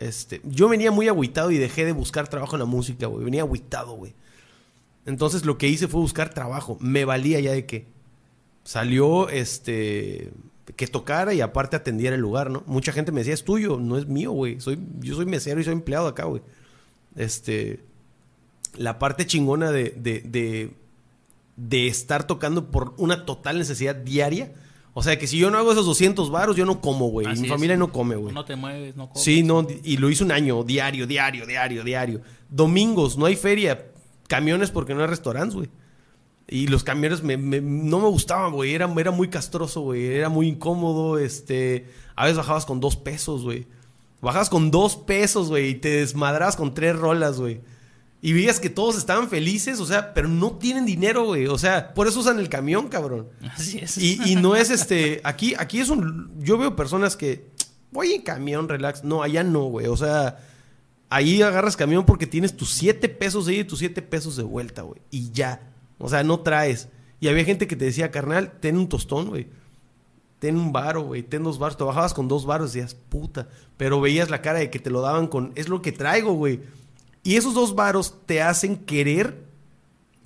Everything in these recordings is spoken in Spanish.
Este, yo venía muy agüitado y dejé de buscar trabajo en la música, güey. Venía agüitado, güey. Entonces lo que hice fue buscar trabajo. Me valía ya de que salió este que tocara y aparte atendiera el lugar, ¿no? Mucha gente me decía, "Es tuyo, no es mío, güey. Soy yo soy mesero y soy empleado acá, güey." Este la parte chingona de, de, de, de estar tocando por una total necesidad diaria o sea, que si yo no hago esos 200 varos, yo no como, güey. Mi familia no come, güey. No te mueves, no comes. Sí, no, y lo hice un año, diario, diario, diario, diario. Domingos, no hay feria. Camiones porque no hay restaurantes, güey. Y los camiones me, no me gustaban, güey. Era, era muy castroso, güey. Era muy incómodo, este... A veces bajabas con dos pesos, güey. Bajabas con dos pesos, güey. Y te desmadrabas con tres rolas, güey. Y veías que todos estaban felices, o sea, pero no tienen dinero, güey. O sea, por eso usan el camión, cabrón. Así es. Y, y no es este. Aquí, aquí es un. Yo veo personas que. Voy en camión, relax. No, allá no, güey. O sea, ahí agarras camión porque tienes tus siete pesos de y tus siete pesos de vuelta, güey. Y ya. O sea, no traes. Y había gente que te decía, carnal, ten un tostón, güey. Ten un baro güey. Ten dos varos. Te bajabas con dos varos y decías, puta. Pero veías la cara de que te lo daban con. Es lo que traigo, güey. Y esos dos varos te hacen querer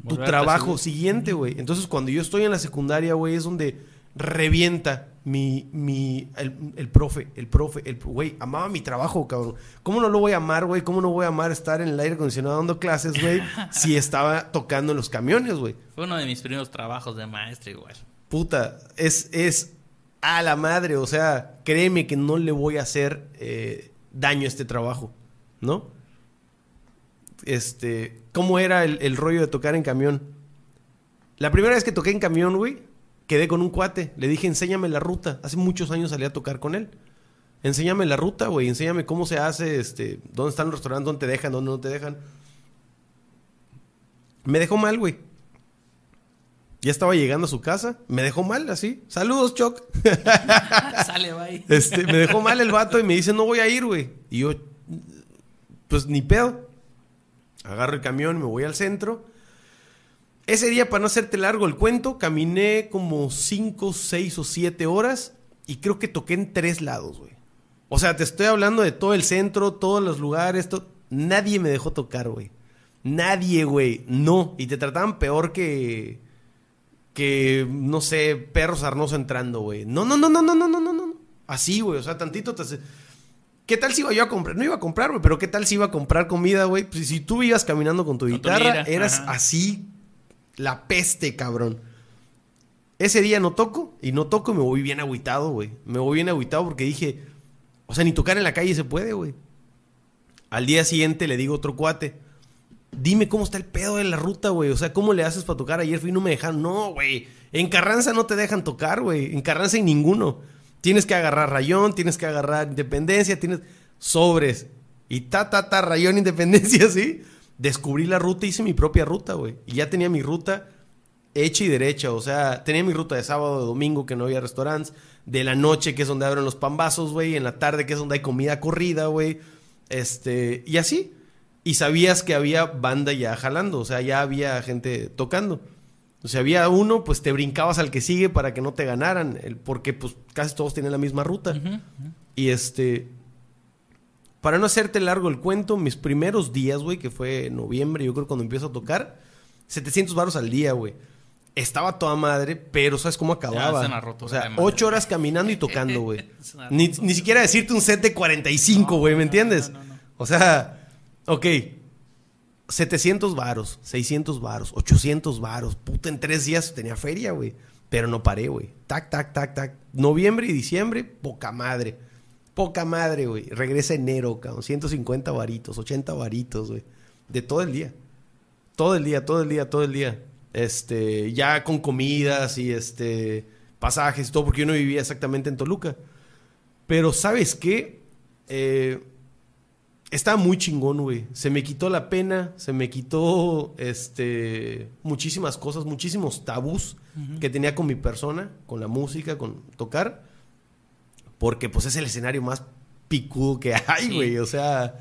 tu trabajo siguiente, güey. Entonces, cuando yo estoy en la secundaria, güey, es donde revienta mi, mi, el, el profe, el profe, el, güey, amaba mi trabajo, cabrón. ¿Cómo no lo voy a amar, güey? ¿Cómo no voy a amar estar en el aire acondicionado dando clases, güey? si estaba tocando en los camiones, güey. Fue uno de mis primeros trabajos de maestro igual. Puta, es, es a la madre, o sea, créeme que no le voy a hacer eh, daño a este trabajo, ¿no? este, cómo era el, rollo de tocar en camión. La primera vez que toqué en camión, güey, quedé con un cuate. Le dije, enséñame la ruta. Hace muchos años salí a tocar con él. Enséñame la ruta, güey. Enséñame cómo se hace, este, dónde están los restaurantes, dónde te dejan, dónde no te dejan. Me dejó mal, güey. Ya estaba llegando a su casa, me dejó mal así. Saludos, Choc. Sale, este, me dejó mal el vato y me dice, no voy a ir, güey. Y yo, pues ni pedo. Agarro el camión, y me voy al centro. Ese día, para no hacerte largo el cuento, caminé como 5, 6 o 7 horas y creo que toqué en tres lados, güey. O sea, te estoy hablando de todo el centro, todos los lugares, nadie me dejó tocar, güey. Nadie, güey. No. Y te trataban peor que. Que, no sé, perros sarnoso entrando, güey. No, no, no, no, no, no, no, no, no. Así, güey. O sea, tantito te. ¿Qué tal si iba yo a comprar? No iba a comprar, güey, pero ¿qué tal si iba a comprar comida, güey? Pues, si tú ibas caminando con tu guitarra, eras así la peste, cabrón. Ese día no toco y no toco y me voy bien agüitado, güey. Me voy bien agüitado porque dije, o sea, ni tocar en la calle se puede, güey. Al día siguiente le digo a otro cuate, dime cómo está el pedo de la ruta, güey. O sea, ¿cómo le haces para tocar? Ayer fui y no me dejan, No, güey. En Carranza no te dejan tocar, güey. En Carranza hay ninguno. Tienes que agarrar rayón, tienes que agarrar independencia, tienes sobres. Y ta, ta, ta, rayón, independencia, ¿sí? Descubrí la ruta, hice mi propia ruta, güey. Y ya tenía mi ruta hecha y derecha. O sea, tenía mi ruta de sábado, de domingo, que no había restaurantes. De la noche, que es donde abren los pambazos, güey. En la tarde, que es donde hay comida corrida, güey. Este, y así. Y sabías que había banda ya jalando. O sea, ya había gente tocando. O sea, había uno, pues te brincabas al que sigue para que no te ganaran, porque pues casi todos tienen la misma ruta. Y este, para no hacerte largo el cuento, mis primeros días, güey, que fue noviembre, yo creo cuando empiezo a tocar, 700 barros al día, güey. Estaba toda madre, pero ¿sabes cómo acababa? Ya, o sea, ocho horas caminando y tocando, güey. ni, siquiera decirte un set de 45, güey, ¿me entiendes? o sea, ok, 700 varos, 600 varos, 800 varos. Puta, en tres días tenía feria, güey. Pero no paré, güey. Tac, tac, tac, tac. Noviembre y diciembre, poca madre. Poca madre, güey. Regresa enero, cabrón. 150 varitos, 80 varitos, güey. De todo el día. Todo el día, todo el día, todo el día. Este, ya con comidas y este, pasajes y todo, porque yo no vivía exactamente en Toluca. Pero, ¿sabes qué? Eh, estaba muy chingón, güey. Se me quitó la pena, se me quitó este muchísimas cosas, muchísimos tabús que tenía con mi persona, con la música, con tocar. Porque pues es el escenario más picudo que hay, güey. O sea,